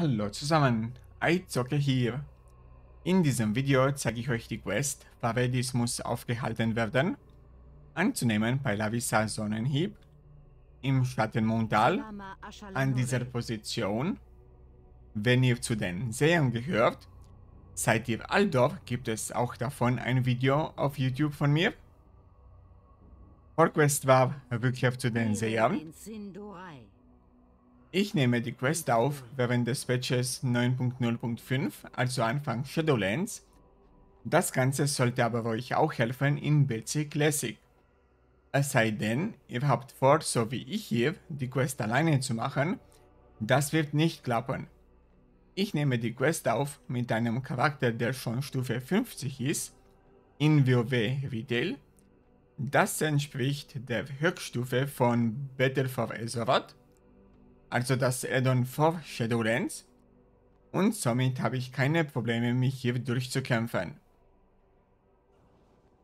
Hallo zusammen, iZocke hier. In diesem Video zeige ich euch die Quest muss aufgehalten werden, anzunehmen bei Lavisa Sonnenhieb, im Schattenmondal, an dieser Position. Wenn ihr zu den Seen gehört, seid ihr Aldorf, gibt es auch davon ein Video auf YouTube von mir. Vorquest war Rückkehr zu den Seen. Ich nehme die Quest auf während des Patches 9.0.5, also Anfang Shadowlands. Das Ganze sollte aber euch auch helfen in BC Classic. Es sei denn, ihr habt vor, so wie ich hier, die Quest alleine zu machen, das wird nicht klappen. Ich nehme die Quest auf mit einem Charakter, der schon Stufe 50 ist, in WoW Retail. Das entspricht der Höchststufe von Battle for Azeroth also das Addon for Shadowlands. Und somit habe ich keine Probleme, mich hier durchzukämpfen.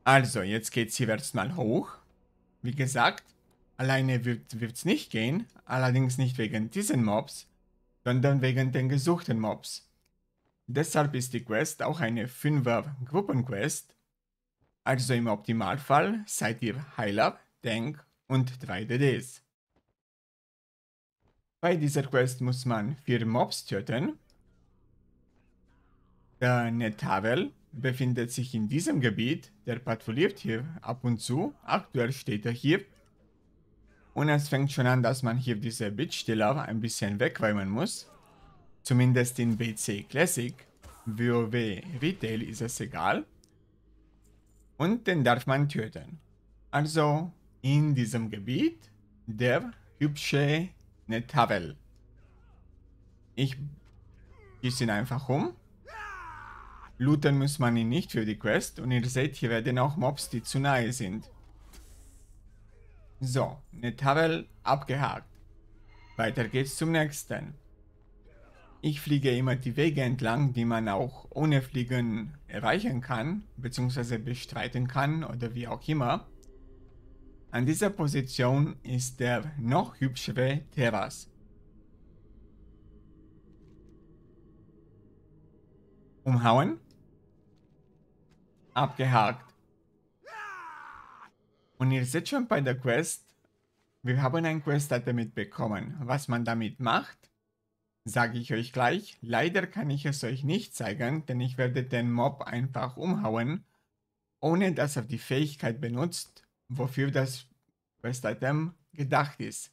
Also, jetzt geht es hier mal hoch. Wie gesagt, alleine wird, es nicht gehen, allerdings nicht wegen diesen Mobs, sondern wegen den gesuchten Mobs. Deshalb ist die Quest auch eine 5er Gruppenquest. Also im Optimalfall seid ihr Heilab, Tank und 3 DDs. Bei dieser Quest muss man vier Mobs töten. Der Netavel befindet sich in diesem Gebiet, der patrouilliert hier ab und zu, aktuell steht er hier. Und es fängt schon an, dass man hier diese Bittsteller ein bisschen wegräumen muss. Zumindest in BC Classic, WoW Retail ist es egal. Und den darf man töten. Also in diesem Gebiet der hübsche eine Tavel. Ich schieße ihn einfach um. Looten muss man ihn nicht für die Quest. Und ihr seht, hier werden auch Mobs, die zu nahe sind. So, eine Tavel abgehakt. Weiter geht's zum nächsten. Ich fliege immer die Wege entlang, die man auch ohne Fliegen erreichen kann, beziehungsweise bestreiten kann oder wie auch immer. An dieser Position ist der noch hübschere Terras. Umhauen. Abgehakt. Und ihr seht schon bei der Quest, wir haben ein Quest-Item mitbekommen. Was man damit macht, sage ich euch gleich. Leider kann ich es euch nicht zeigen, denn ich werde den Mob einfach umhauen, ohne dass er die Fähigkeit benutzt wofür das Quest Item gedacht ist.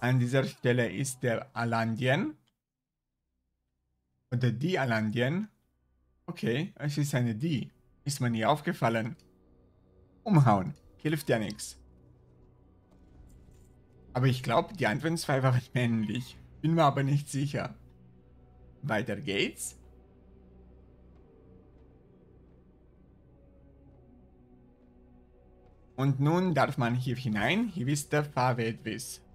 An dieser Stelle ist der Alandien. Oder die Alandien. Okay, es ist eine die. Ist mir nie aufgefallen. Umhauen. Hilft ja nichts. Aber ich glaube, die anderen zwei waren männlich. Bin mir aber nicht sicher. Weiter geht's. Und nun darf man hier hinein, hier ist der Farbe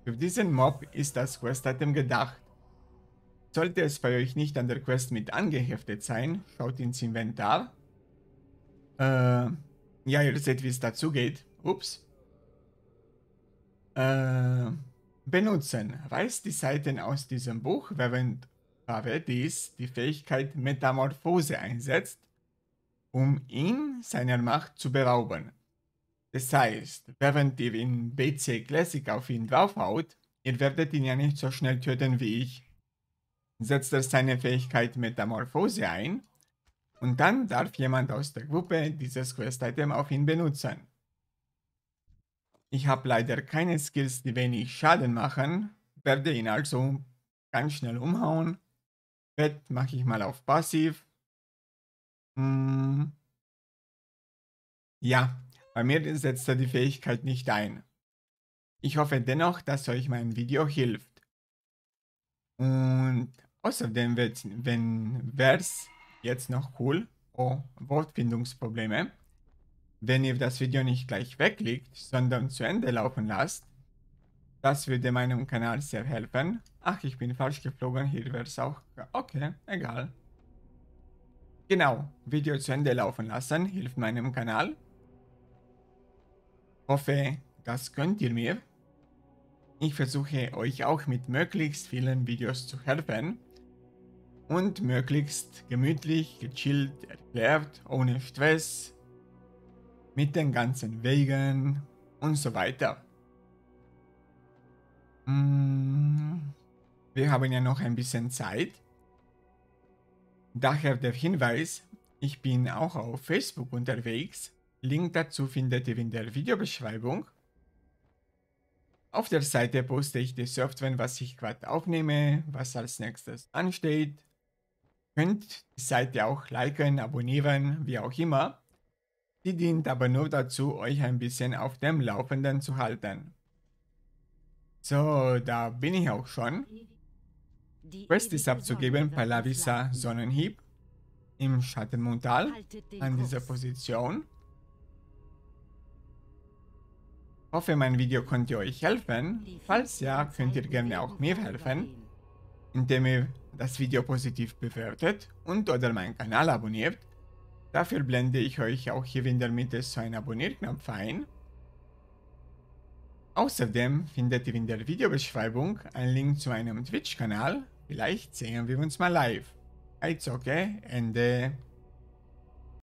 Für diesen Mob ist das Quest-Item gedacht. Sollte es bei euch nicht an der Quest mit angeheftet sein, schaut ins Inventar. Äh, ja, ihr seht, wie es dazu geht. Ups. Äh, benutzen. Reißt die Seiten aus diesem Buch, während Pavetis die Fähigkeit Metamorphose einsetzt, um ihn seiner Macht zu berauben. Das heißt, während ihr in BC Classic auf ihn draufhaut, ihr werdet ihn ja nicht so schnell töten wie ich. Setzt er seine Fähigkeit Metamorphose ein und dann darf jemand aus der Gruppe dieses Quest-Item auf ihn benutzen. Ich habe leider keine Skills, die wenig Schaden machen, werde ihn also ganz schnell umhauen. Bett mache ich mal auf passiv. Hm. Ja, bei mir setzt er die Fähigkeit nicht ein. Ich hoffe dennoch, dass euch mein Video hilft. Und außerdem wird, wenn wär's jetzt noch cool, oh, Wortfindungsprobleme, wenn ihr das Video nicht gleich wegklickt, sondern zu Ende laufen lasst, das würde meinem Kanal sehr helfen. Ach, ich bin falsch geflogen, hier wär's auch... Okay, egal. Genau, Video zu Ende laufen lassen hilft meinem Kanal. Hoffe, das könnt ihr mir. Ich versuche euch auch mit möglichst vielen Videos zu helfen und möglichst gemütlich, gechillt, erklärt, ohne Stress, mit den ganzen Wegen und so weiter. Mm, wir haben ja noch ein bisschen Zeit. Daher der Hinweis, ich bin auch auf Facebook unterwegs Link dazu findet ihr in der Videobeschreibung. Auf der Seite poste ich die Software, was ich gerade aufnehme, was als nächstes ansteht. Könnt die Seite auch liken, abonnieren, wie auch immer. Die dient aber nur dazu, euch ein bisschen auf dem Laufenden zu halten. So, da bin ich auch schon. Quest ist abzugeben bei Lavisa Sonnenhieb im Schattenmontal an dieser Position. Hoffe, mein Video konnte euch helfen. Falls ja, könnt ihr gerne auch mir helfen, indem ihr das Video positiv bewertet und oder meinen Kanal abonniert. Dafür blende ich euch auch hier in der Mitte so einen Abonnierknopf ein. Außerdem findet ihr in der Videobeschreibung einen Link zu meinem Twitch-Kanal. Vielleicht sehen wir uns mal live. Als okay, Ende.